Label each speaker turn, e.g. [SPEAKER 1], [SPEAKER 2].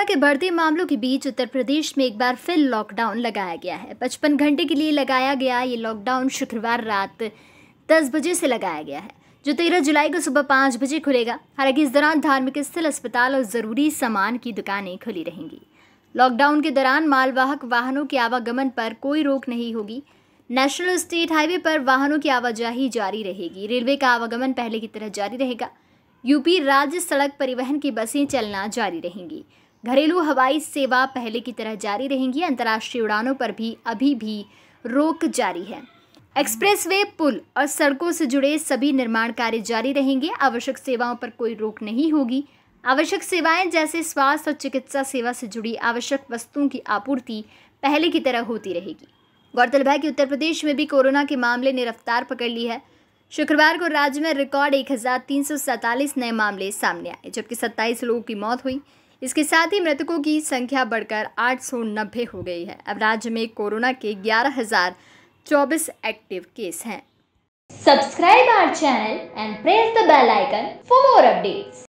[SPEAKER 1] corona के बढ़ते मामलों के बीच उत्तर प्रदेश में एक बार फिर लॉकडाउन लगाया गया है पचपन घंटे के लिए लगाया गया ये लॉकडाउन शुक्रवार रात दस बजे से लगाया गया है जो तेरह जुलाई को सुबह पाँच बजे खुलेगा हालांकि इस दौरान धार्मिक स्थल अस्पताल और ज़रूरी सामान की दुकानें खुली रहेंगी लॉकडाउन के दौरान मालवाहक वाहनों के आवागमन पर कोई रोक नहीं होगी नेशनल स्टेट हाईवे पर वाहनों की आवाजाही जारी रहेगी रेलवे का आवागमन पहले की तरह जारी रहेगा यूपी राज्य सड़क परिवहन की बसें चलना जारी रहेंगी घरेलू हवाई सेवा पहले की तरह जारी रहेंगी अंतर्राष्ट्रीय उड़ानों पर भी अभी भी रोक जारी है एक्सप्रेसवे पुल और सड़कों से जुड़े सभी निर्माण कार्य जारी रहेंगे आवश्यक सेवाओं पर कोई रोक नहीं होगी आवश्यक सेवाएं जैसे स्वास्थ्य और चिकित्सा सेवा से जुड़ी आवश्यक वस्तुओं की आपूर्ति पहले की तरह होती रहेगी गौरतलब है कि उत्तर प्रदेश में भी कोरोना के मामले ने रफ्तार पकड़ ली है शुक्रवार को राज्य में रिकॉर्ड एक नए मामले सामने आए जबकि सत्ताईस लोगों की मौत हुई इसके साथ ही मृतकों की संख्या बढ़कर आठ सौ नब्बे हो गई है अब राज्य में कोरोना के ग्यारह हजार चौबीस एक्टिव केस हैं
[SPEAKER 2] subscribe our channel
[SPEAKER 1] and press the bell icon for more updates